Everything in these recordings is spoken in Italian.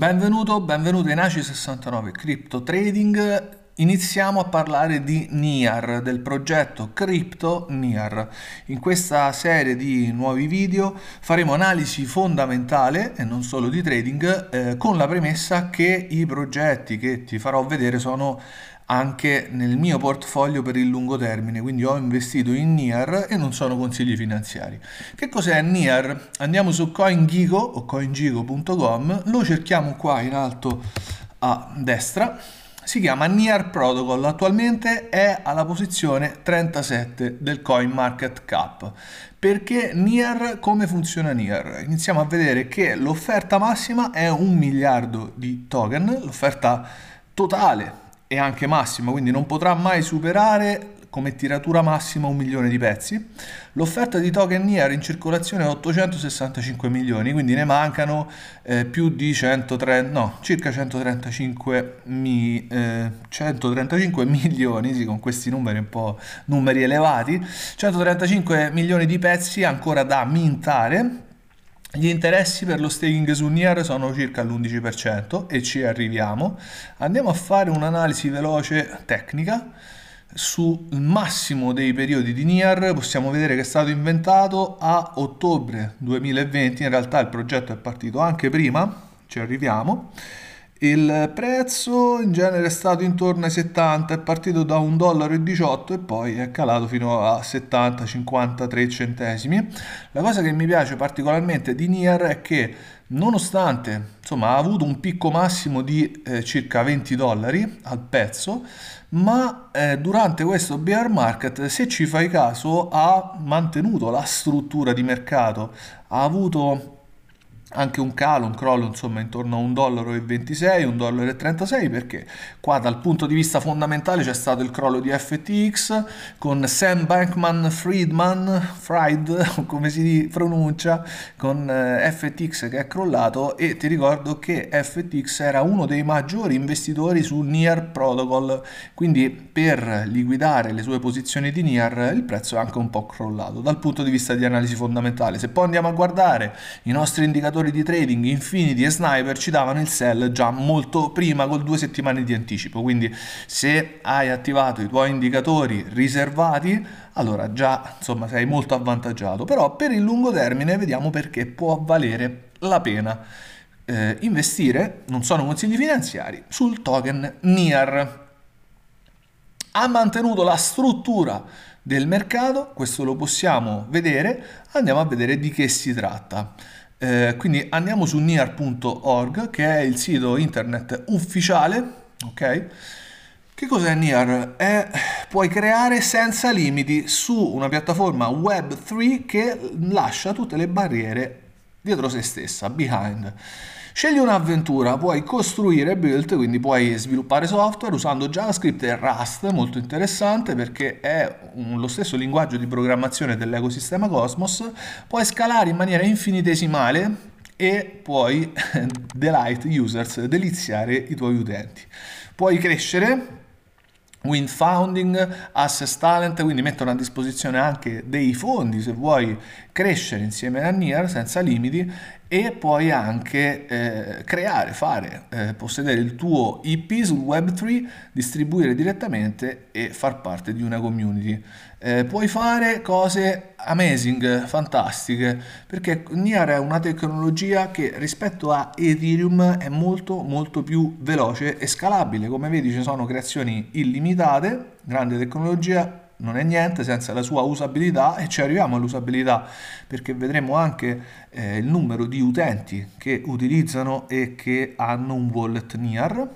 Benvenuto, benvenuto in ACI 69 Crypto Trading. Iniziamo a parlare di NIAR, del progetto Crypto NIAR. In questa serie di nuovi video faremo analisi fondamentale e non solo di trading eh, con la premessa che i progetti che ti farò vedere sono anche nel mio portfolio per il lungo termine, quindi ho investito in NIR e non sono consigli finanziari. Che cos'è NIR? Andiamo su CoinGigo o coingigo.com, lo cerchiamo qua in alto a destra, si chiama NIR Protocol, attualmente è alla posizione 37 del CoinMarketCap. Perché NIR, come funziona NIR? Iniziamo a vedere che l'offerta massima è un miliardo di token, l'offerta totale è anche massima, quindi non potrà mai superare come tiratura massima un milione di pezzi. L'offerta di token NIR in circolazione è 865 milioni, quindi ne mancano eh, più di 130, no, circa 135, mi, eh, 135 milioni, sì, con questi numeri un po' numeri elevati, 135 milioni di pezzi ancora da mintare gli interessi per lo staking su NIR sono circa l'11% e ci arriviamo. Andiamo a fare un'analisi veloce tecnica sul massimo dei periodi di NIR possiamo vedere che è stato inventato a ottobre 2020, in realtà il progetto è partito anche prima, ci arriviamo. Il prezzo in genere è stato intorno ai 70, è partito da 1,18 dollaro e poi è calato fino a 70-53 centesimi. La cosa che mi piace particolarmente di Nier è che nonostante insomma, ha avuto un picco massimo di eh, circa 20 dollari al pezzo, ma eh, durante questo bear market, se ci fai caso, ha mantenuto la struttura di mercato, ha avuto anche un calo, un crollo insomma intorno a 1,26 dollaro, 1,36 perché qua dal punto di vista fondamentale c'è stato il crollo di FTX con Sam Bankman Friedman, Fried come si pronuncia, con eh, FTX che è crollato e ti ricordo che FTX era uno dei maggiori investitori su Near Protocol, quindi per liquidare le sue posizioni di Near il prezzo è anche un po' crollato dal punto di vista di analisi fondamentale. Se poi andiamo a guardare i nostri indicatori operatori di trading infiniti e Sniper ci davano il sell già molto prima con due settimane di anticipo quindi se hai attivato i tuoi indicatori riservati allora già insomma sei molto avvantaggiato però per il lungo termine vediamo perché può valere la pena eh, investire non sono consigli finanziari sul token NIR. ha mantenuto la struttura del mercato, questo lo possiamo vedere, andiamo a vedere di che si tratta. Eh, quindi andiamo su near.org che è il sito internet ufficiale, ok? Che cos'è Near? È, puoi creare senza limiti su una piattaforma Web3 che lascia tutte le barriere dietro se stessa, behind. Scegli un'avventura, puoi costruire build, quindi puoi sviluppare software usando JavaScript e Rust, molto interessante perché è un, lo stesso linguaggio di programmazione dell'ecosistema Cosmos, puoi scalare in maniera infinitesimale e puoi delight users, deliziare i tuoi utenti. Puoi crescere Wind Founding, Assess Talent, quindi mettono a disposizione anche dei fondi se vuoi crescere insieme a Nier senza limiti e puoi anche eh, creare, fare, eh, possedere il tuo IP sul Web3, distribuire direttamente e far parte di una community. Eh, puoi fare cose amazing, fantastiche, perché NIR è una tecnologia che rispetto a Ethereum è molto molto più veloce e scalabile. Come vedi ci sono creazioni illimitate, grande tecnologia, non è niente senza la sua usabilità e ci arriviamo all'usabilità perché vedremo anche eh, il numero di utenti che utilizzano e che hanno un wallet NIR.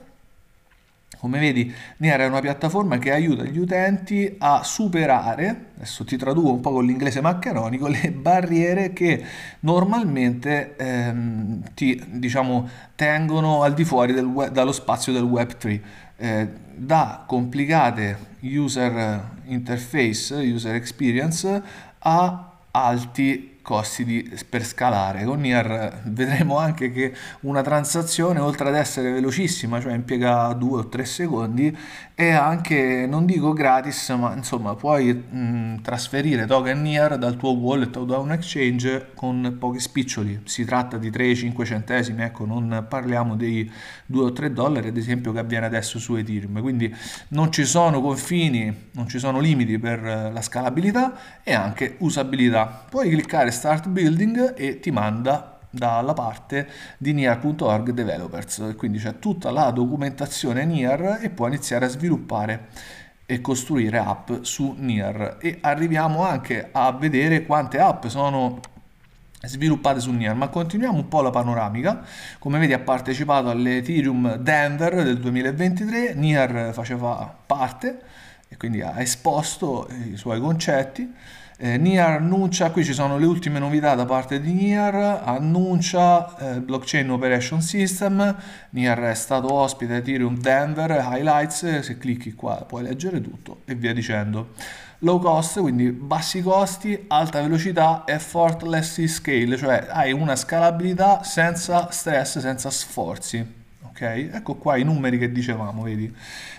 Come vedi, NIR è una piattaforma che aiuta gli utenti a superare, adesso ti traduco un po' con l'inglese maccheronico, le barriere che normalmente ehm, ti diciamo, tengono al di fuori del, dallo spazio del Web3. Eh, da complicate user interface, user experience, a alti costi di, per scalare. Con NIR vedremo anche che una transazione, oltre ad essere velocissima, cioè impiega 2 o 3 secondi, e anche, non dico gratis, ma insomma puoi mh, mm, trasferire token Near dal tuo wallet o da un exchange con pochi spiccioli, si tratta di 3-5 centesimi, ecco non parliamo dei 2 o 3 dollari ad esempio che avviene adesso su Ethereum, quindi non ci sono confini, non ci sono limiti per eh, la scalabilità e anche usabilità. Puoi cliccare Start Building e ti manda dalla parte di near.org developers, quindi c'è tutta la documentazione near e puoi iniziare a sviluppare e costruire app su near e arriviamo anche a vedere quante app sono sviluppate su Nier, ma continuiamo un po' la panoramica. Come vedi ha partecipato all'Ethereum Denver del 2023, Nier faceva parte e quindi ha esposto i suoi concetti eh, Nier annuncia, qui ci sono le ultime novità da parte di Nier, annuncia eh, Blockchain Operation System, Nier è stato ospite di Ethereum Denver, Highlights, se clicchi qua puoi leggere tutto e via dicendo. Low cost, quindi bassi costi, alta velocità e effortless scale, cioè hai una scalabilità senza stress, senza sforzi. Okay? Ecco qua i numeri che dicevamo, vedi?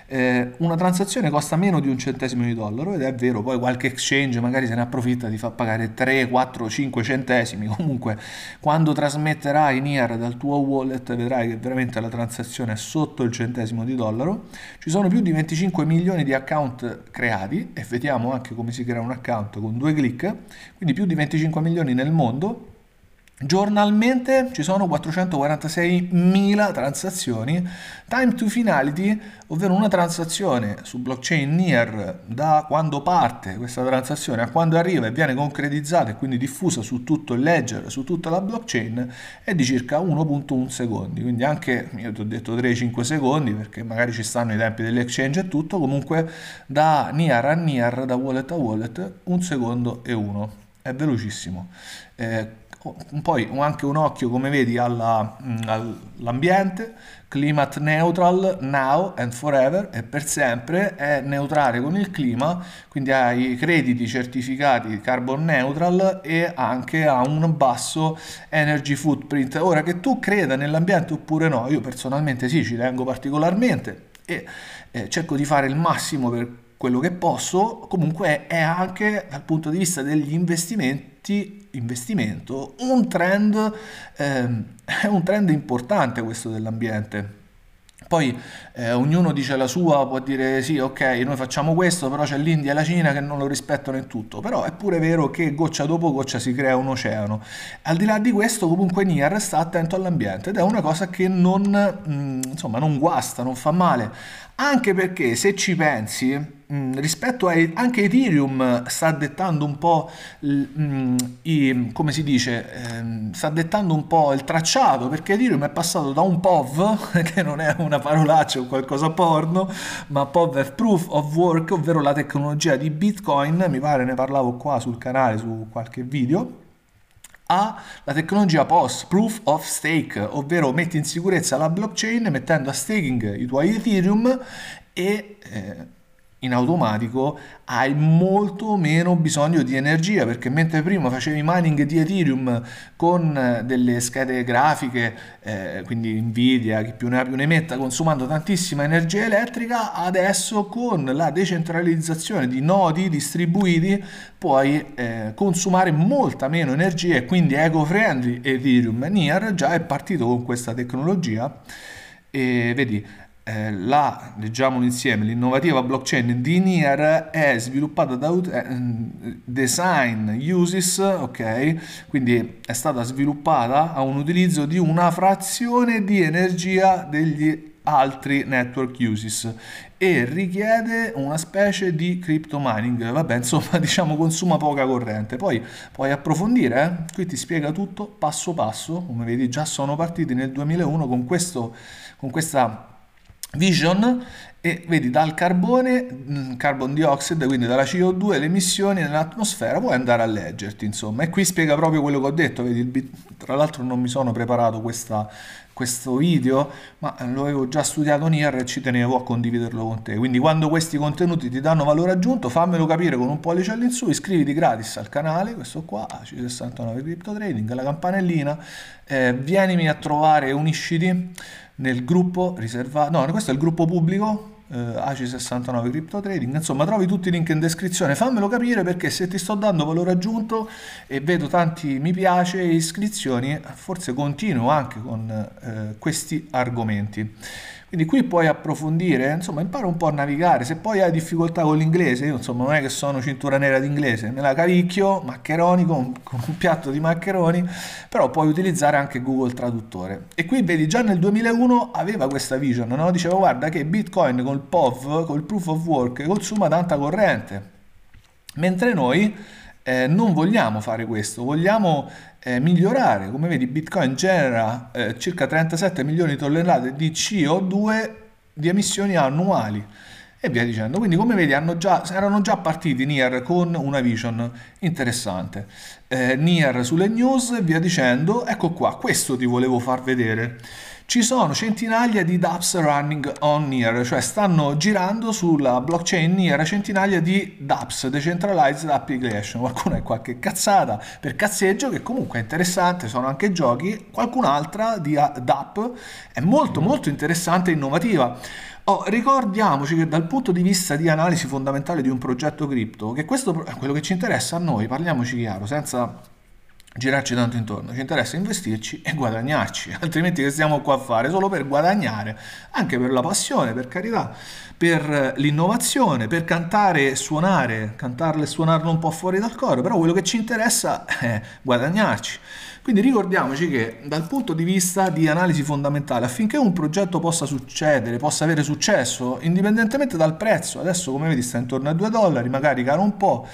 Eh, una transazione costa meno di un centesimo di dollaro ed è vero, poi qualche exchange magari se ne approfitta di far pagare 3, 4, 5 centesimi, comunque quando trasmetterai in IR dal tuo wallet vedrai che veramente la transazione è sotto il centesimo di dollaro. Ci sono più di 25 milioni di account creati e vediamo anche come si crea un account con due clic, quindi più di 25 milioni nel mondo Giornalmente ci sono 446.000 transazioni, time to finality, ovvero una transazione su blockchain Near da quando parte questa transazione a quando arriva e viene concretizzata e quindi diffusa su tutto il ledger, su tutta la blockchain, è di circa 1.1 secondi, quindi anche, io ti ho detto 3-5 secondi perché magari ci stanno i tempi dell'exchange e tutto, comunque da Near a Near, da wallet a wallet, un secondo e uno, è velocissimo. Eh, poi anche un occhio come vedi all'ambiente mm, climate neutral now and forever e per sempre è neutrale con il clima quindi ha i crediti certificati carbon neutral e anche ha un basso energy footprint ora che tu creda nell'ambiente oppure no io personalmente sì ci tengo particolarmente e eh, cerco di fare il massimo per quello che posso, comunque è anche dal punto di vista degli investimenti, investimento, un trend, ehm, è un trend importante questo dell'ambiente. Poi eh, ognuno dice la sua, può dire sì, ok, noi facciamo questo, però c'è l'India e la Cina che non lo rispettano in tutto. Però è pure vero che goccia dopo goccia si crea un oceano. Al di là di questo, comunque NIR sta attento all'ambiente ed è una cosa che non, mh, mm, insomma, non guasta, non fa male. Anche perché se ci pensi, Mm, rispetto a, anche Ethereum sta dettando un po', mh, mm, i, come si dice, ehm, sta dettando un po' il tracciato, perché Ethereum è passato da un POV, che non è una parolaccia o qualcosa porno, ma POV è Proof of Work, ovvero la tecnologia di Bitcoin, mi pare ne parlavo qua sul canale, su qualche video, ha la tecnologia POS, Proof of Stake, ovvero metti in sicurezza la blockchain mettendo a staking i tuoi Ethereum e eh, in automatico hai molto meno bisogno di energia perché mentre prima facevi mining di Ethereum con eh, delle schede grafiche, eh, quindi Nvidia, chi più ne ha più ne metta, consumando tantissima energia elettrica, adesso con la decentralizzazione di nodi distribuiti puoi eh, consumare molta meno energia e quindi eco-friendly Ethereum. Near già è partito con questa tecnologia e vedi eh, la, leggiamolo insieme, l'innovativa blockchain di NIR è sviluppata da eh, mm, Design Uses, ok? Quindi è stata sviluppata a un utilizzo di una frazione di energia degli altri network uses e richiede una specie di crypto mining vabbè insomma diciamo consuma poca corrente poi puoi approfondire eh? qui ti spiega tutto passo passo come vedi già sono partiti nel 2001 con questo con questa Vision e vedi dal carbone, mm, carbon dioxide, quindi dalla CO2, le emissioni nell'atmosfera, puoi andare a leggerti insomma e qui spiega proprio quello che ho detto, vedi, tra l'altro non mi sono preparato questa, questo video ma lo avevo già studiato in IR e ci tenevo a condividerlo con te, quindi quando questi contenuti ti danno valore aggiunto fammelo capire con un pollice all'insù, iscriviti gratis al canale, questo qua, C69 Crypto Trading, la campanellina, eh, vienimi a trovare, unisciti nel gruppo riservato, no, questo è il gruppo pubblico eh, ACI69 Crypto Trading, insomma trovi tutti i link in descrizione, fammelo capire perché se ti sto dando valore aggiunto e vedo tanti mi piace e iscrizioni, forse continuo anche con eh, questi argomenti. Quindi qui puoi approfondire, insomma impara un po' a navigare, se poi hai difficoltà con l'inglese, io insomma non è che sono cintura nera d'inglese, me la cavicchio, maccheroni con, con un piatto di maccheroni, però puoi utilizzare anche Google Traduttore. E qui vedi già nel 2001 aveva questa vision, no? diceva guarda che Bitcoin col POV, col Proof of Work, consuma tanta corrente, mentre noi eh, non vogliamo fare questo, vogliamo eh, migliorare. Come vedi, Bitcoin genera eh, circa 37 milioni di tonnellate di CO2 di emissioni annuali e via dicendo. Quindi, come vedi, già, erano già partiti Nier con una vision interessante. Eh, Nier sulle news e via dicendo. Ecco qua, questo ti volevo far vedere ci sono centinaia di dApps running on Near, cioè stanno girando sulla blockchain Near centinaia di dApps, Decentralized Application. Qualcuno è qualche cazzata per cazzeggio che comunque è interessante, sono anche giochi, qualcun'altra di ah, dApp è molto molto interessante e innovativa. Oh, ricordiamoci che dal punto di vista di analisi fondamentale di un progetto cripto, che questo è eh, quello che ci interessa a noi, parliamoci chiaro, senza girarci tanto intorno, ci interessa investirci e guadagnarci, altrimenti che stiamo qua a fare? Solo per guadagnare, anche per la passione, per carità, per eh, l'innovazione, per cantare e suonare, cantarlo e suonarlo un po' fuori dal coro, però quello che ci interessa è guadagnarci. Quindi ricordiamoci che dal punto di vista di analisi fondamentale, affinché un progetto possa succedere, possa avere successo, indipendentemente dal prezzo, adesso come vedi sta intorno a 2 dollari, magari caro un po',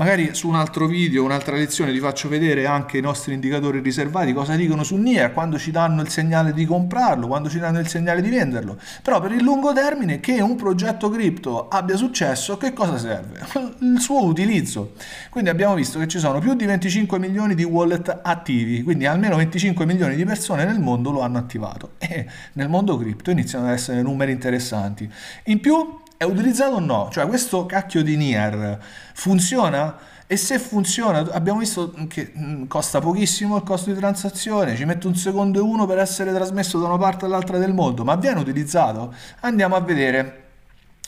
Magari su un altro video, un'altra lezione, vi faccio vedere anche i nostri indicatori riservati, cosa dicono su NIA, quando ci danno il segnale di comprarlo, quando ci danno il segnale di venderlo. Però per il lungo termine, che un progetto cripto abbia successo, che cosa serve? Il suo utilizzo. Quindi abbiamo visto che ci sono più di 25 milioni di wallet attivi, quindi almeno 25 milioni di persone nel mondo lo hanno attivato. E nel mondo cripto iniziano ad essere numeri interessanti. In più è utilizzato o no? Cioè questo cacchio di Nier funziona? E se funziona, abbiamo visto che mm, costa pochissimo il costo di transazione, ci mette un secondo e uno per essere trasmesso da una parte all'altra del mondo, ma viene utilizzato? Andiamo a vedere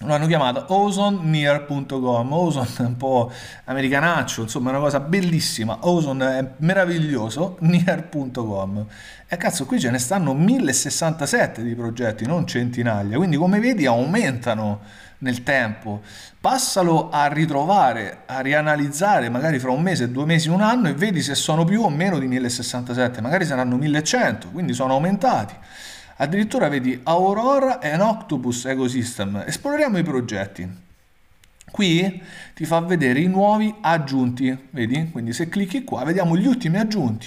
lo hanno chiamato ozonnear.com ozon è un po' americanaccio insomma è una cosa bellissima ozon è meraviglioso near.com e cazzo qui ce ne stanno 1067 di progetti non centinaia quindi come vedi aumentano nel tempo passalo a ritrovare a rianalizzare magari fra un mese due mesi un anno e vedi se sono più o meno di 1067 magari saranno 1100 quindi sono aumentati Addirittura vedi Aurora e an Octopus Ecosystem. Esploriamo i progetti. Qui ti fa vedere i nuovi aggiunti, vedi? Quindi se clicchi qua vediamo gli ultimi aggiunti.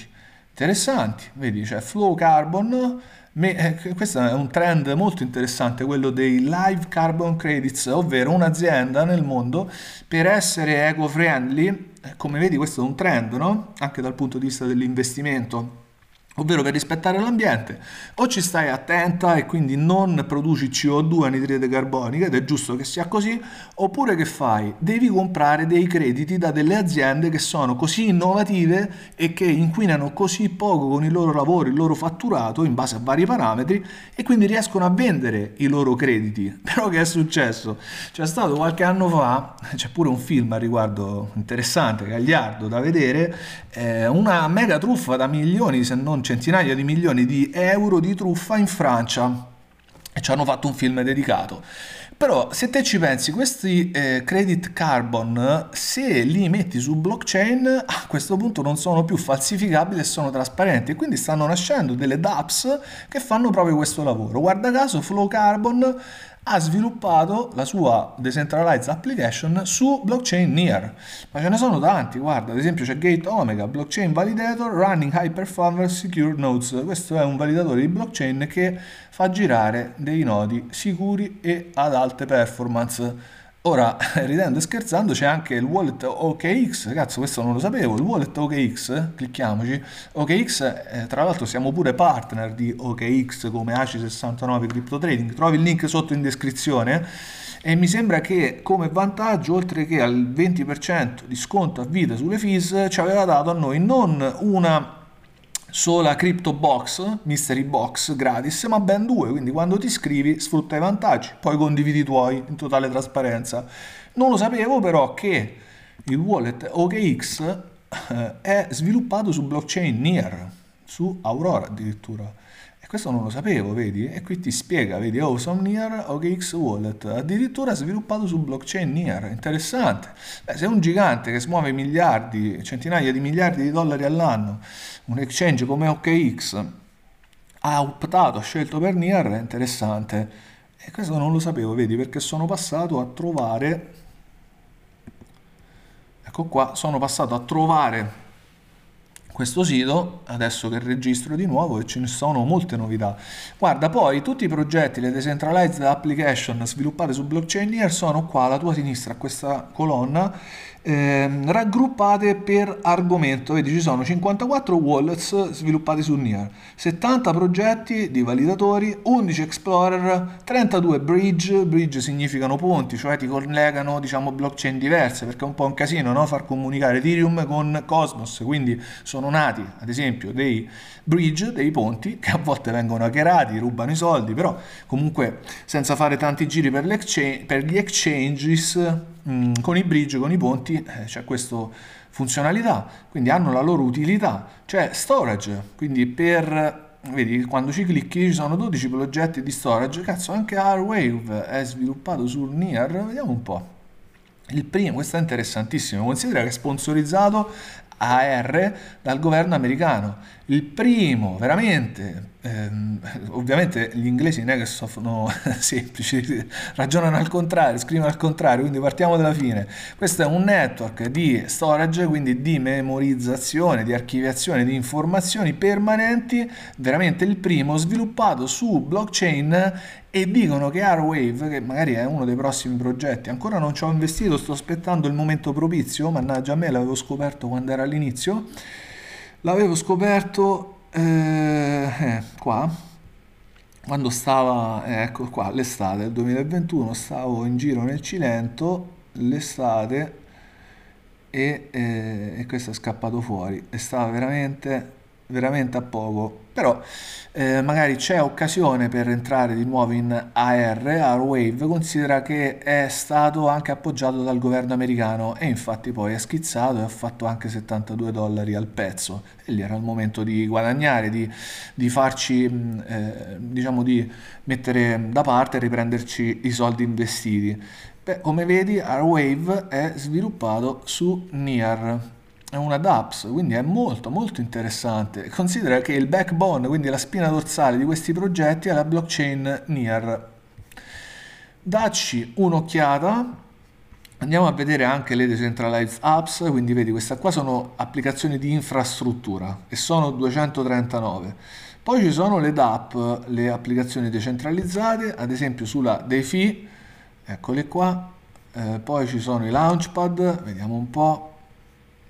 Interessanti, vedi? C'è Flow Carbon, eh, questo è un trend molto interessante, quello dei live carbon credits, ovvero un'azienda nel mondo per essere eco-friendly, eh, come vedi questo è un trend, no? Anche dal punto di vista dell'investimento ovvero per rispettare l'ambiente, o ci stai attenta e quindi non produci CO2 anidride carbonica, ed è giusto che sia così, oppure che fai? Devi comprare dei crediti da delle aziende che sono così innovative e che inquinano così poco con il loro lavoro, il loro fatturato in base a vari parametri e quindi riescono a vendere i loro crediti. Però che è successo? C'è stato qualche anno fa, c'è pure un film a riguardo interessante, gagliardo da vedere, eh, una mega truffa da milioni se non centinaia di milioni di euro di truffa in Francia e ci hanno fatto un film dedicato. Però se te ci pensi, questi eh, credit carbon, se li metti su blockchain, a questo punto non sono più falsificabili e sono trasparenti. E quindi stanno nascendo delle DApps che fanno proprio questo lavoro. Guarda caso, Flow Carbon ha sviluppato la sua decentralized application su blockchain Near. Ma ce ne sono tanti, guarda, ad esempio c'è Gate Omega, blockchain validator, running high performance secure nodes. Questo è un validatore di blockchain che fa girare dei nodi sicuri e ad alte performance Ora, ridendo e scherzando, c'è anche il wallet OKX, ragazzi questo non lo sapevo, il wallet OKX, clicchiamoci, OKX, eh, tra l'altro siamo pure partner di OKX come ac 69 Crypto Trading, trovi il link sotto in descrizione e mi sembra che come vantaggio, oltre che al 20% di sconto a vita sulle fees, ci aveva dato a noi non una sola crypto box, mystery box gratis, ma ben due, quindi quando ti iscrivi sfrutta i vantaggi, poi condividi i tuoi in totale trasparenza. Non lo sapevo però che il wallet OKX eh, è sviluppato su blockchain Near, su Aurora addirittura. E questo non lo sapevo, vedi? E qui ti spiega, vedi, Awesome oh, Near OKX Wallet, addirittura sviluppato su blockchain Near, interessante. Beh, se un gigante che smuove miliardi, centinaia di miliardi di dollari all'anno, un exchange come OKX, ha optato, ha scelto per Near, è interessante. E questo non lo sapevo, vedi, perché sono passato a trovare... Ecco qua, sono passato a trovare questo sito, adesso che registro di nuovo e ce ne sono molte novità. Guarda, poi tutti i progetti, le decentralized application sviluppate su blockchain sono qua alla tua sinistra, a questa colonna ehm, raggruppate per argomento, vedi ci sono 54 wallets sviluppati su Near, 70 progetti di validatori, 11 explorer, 32 bridge, bridge significano ponti, cioè ti collegano diciamo blockchain diverse, perché è un po' un casino no? far comunicare Ethereum con Cosmos, quindi sono nati ad esempio dei bridge, dei ponti che a volte vengono hackerati, rubano i soldi, però comunque senza fare tanti giri per, per gli exchanges Mm, con i bridge, con i ponti eh, c'è questa funzionalità, quindi hanno la loro utilità, c'è storage, quindi per vedi quando ci clicchi ci sono 12 progetti di storage cazzo anche Airwave è sviluppato su Nier vediamo un po' il primo questo è interessantissimo considera che è sponsorizzato AR dal governo americano il primo, veramente, ehm, ovviamente gli inglesi non è che sono semplici, ragionano al contrario, scrivono al contrario, quindi partiamo dalla fine. Questo è un network di storage, quindi di memorizzazione, di archiviazione di informazioni permanenti, veramente il primo sviluppato su blockchain e dicono che R-Wave, che magari è uno dei prossimi progetti, ancora non ci ho investito, sto aspettando il momento propizio, mannaggia a me l'avevo scoperto quando era all'inizio, L'avevo scoperto eh, eh, qua, quando stava, eh, ecco qua, l'estate del 2021, stavo in giro nel Cilento, l'estate, e, eh, e questo è scappato fuori, e stava veramente, veramente a poco però eh, magari c'è occasione per entrare di nuovo in AR, Airwave, considera che è stato anche appoggiato dal governo americano e infatti poi è schizzato e ha fatto anche 72 dollari al pezzo e lì era il momento di guadagnare, di, di farci, mm, eh, diciamo di mettere da parte e riprenderci i soldi investiti. Beh, come vedi Airwave è sviluppato su NIAR, è una DAPS, quindi è molto molto interessante. Considera che il backbone, quindi la spina dorsale di questi progetti, è la blockchain NIR. Dacci un'occhiata, andiamo a vedere anche le decentralized apps, quindi vedi questa qua sono applicazioni di infrastruttura e sono 239. Poi ci sono le DAP, le applicazioni decentralizzate, ad esempio sulla DeFi, eccole qua, eh, poi ci sono i Launchpad, vediamo un po',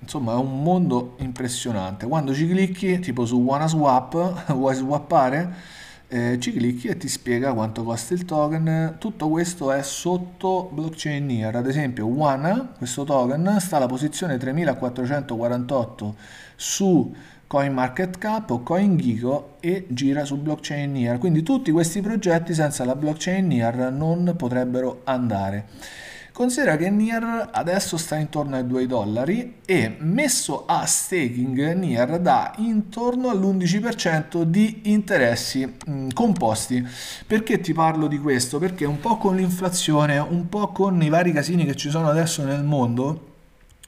Insomma è un mondo impressionante. Quando ci clicchi, tipo su WannaSwap, vuoi swappare, eh, ci clicchi e ti spiega quanto costa il token. Tutto questo è sotto blockchain near. Ad esempio Wana, questo token, sta alla posizione 3448 su CoinMarketCap o CoinGeeko e gira su blockchain near. Quindi tutti questi progetti senza la blockchain near non potrebbero andare. Considera che Nier adesso sta intorno ai 2 dollari e messo a staking Nier dà intorno all'11% di interessi mh, mm, composti. Perché ti parlo di questo? Perché un po' con l'inflazione, un po' con i vari casini che ci sono adesso nel mondo,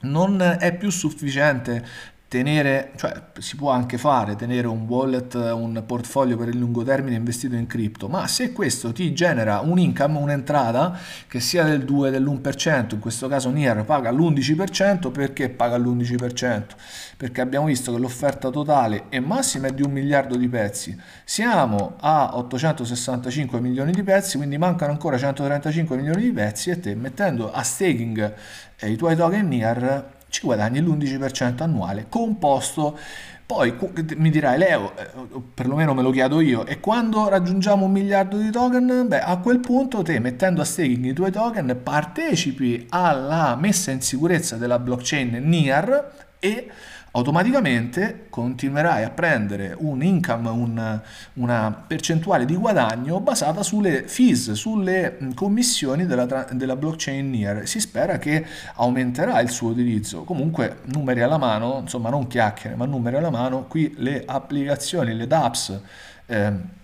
non è più sufficiente tenere, cioè si può anche fare, tenere un wallet, un portfolio per il lungo termine investito in cripto, ma se questo ti genera un income, un'entrata che sia del 2, dell'1%, in questo caso Nier paga l'11%, perché paga l'11%? Perché abbiamo visto che l'offerta totale e massima è di un miliardo di pezzi, siamo a 865 milioni di pezzi, quindi mancano ancora 135 milioni di pezzi e te mettendo a staking eh, i tuoi token Nier ci guadagni l'11% annuale composto. Poi mi dirai Leo, eh, perlomeno me lo chiedo io, e quando raggiungiamo un miliardo di token, beh a quel punto te mettendo a staking i tuoi token partecipi alla messa in sicurezza della blockchain NIR e automaticamente continuerai a prendere un income, un, una percentuale di guadagno basata sulle fees, sulle commissioni della, della blockchain NIR. Si spera che aumenterà il suo utilizzo. Comunque, numeri alla mano, insomma, non chiacchiere, ma numeri alla mano, qui le applicazioni, le DApps. Eh,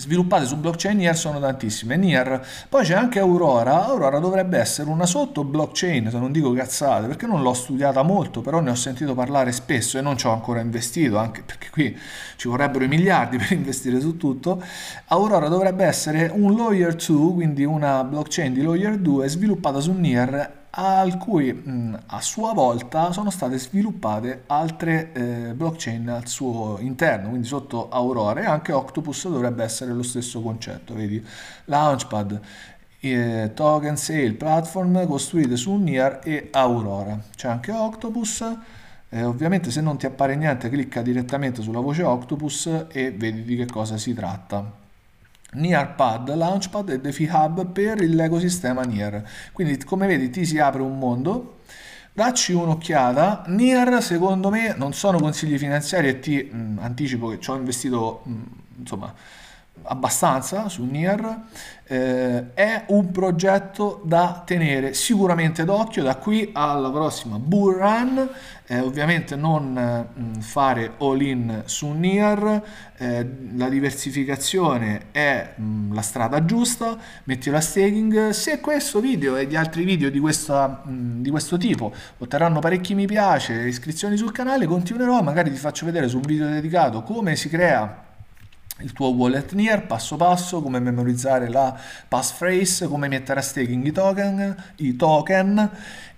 sviluppate su blockchain NIR sono tantissime NIR poi c'è anche Aurora Aurora dovrebbe essere una sotto blockchain se non dico cazzate perché non l'ho studiata molto però ne ho sentito parlare spesso e non ci ho ancora investito anche perché qui ci vorrebbero i miliardi per investire su tutto Aurora dovrebbe essere un Lawyer 2 quindi una blockchain di Lawyer 2 sviluppata su NIR al cui mh, mm, a sua volta sono state sviluppate altre eh, blockchain al suo interno, quindi sotto Aurora e anche Octopus dovrebbe essere lo stesso concetto, vedi? Launchpad, eh, Token Sale, Platform costruite su Near e Aurora. C'è anche Octopus, eh, ovviamente se non ti appare niente clicca direttamente sulla voce Octopus e vedi di che cosa si tratta. Nearpad, Launchpad e DeFi Hub per l'ecosistema Near. Quindi come vedi ti si apre un mondo, dacci un'occhiata. Near secondo me non sono consigli finanziari e ti mh, mm, anticipo che ci ho investito mh, mm, insomma abbastanza su Nier, eh, è un progetto da tenere sicuramente d'occhio da qui alla prossima bull run, eh, ovviamente non mh, mm, fare all in su Nier, eh, la diversificazione è mh, mm, la strada giusta, metti la staking, se questo video e gli altri video di, questa, mh, mm, di questo tipo otterranno parecchi mi piace, e iscrizioni sul canale, continuerò, magari ti faccio vedere su un video dedicato come si crea il tuo wallet near passo passo, come memorizzare la passphrase, come mettere a staking i token, i token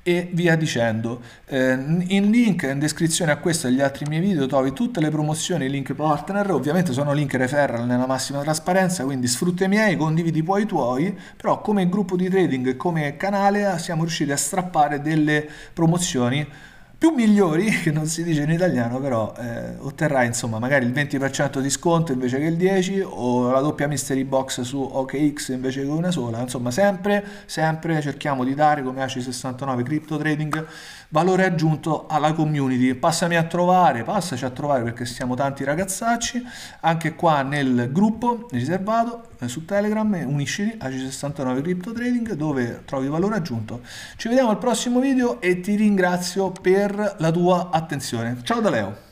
e via dicendo. Eh, in link, in descrizione a questo e agli altri miei video trovi tutte le promozioni, i link partner, ovviamente sono link referral nella massima trasparenza, quindi sfrutta i miei, condividi poi i tuoi, però come gruppo di trading e come canale siamo riusciti a strappare delle promozioni più migliori, che non si dice in italiano, però eh, otterrà insomma magari il 20% di sconto invece che il 10% o la doppia mystery box su OKX invece che una sola. Insomma, sempre, sempre cerchiamo di dare come AC69 Crypto Trading valore aggiunto alla community. Passami a trovare, passaci a trovare perché siamo tanti ragazzacci, anche qua nel gruppo riservato eh, su Telegram unisci a G69 Crypto Trading dove trovi valore aggiunto. Ci vediamo al prossimo video e ti ringrazio per la tua attenzione. Ciao da Leo!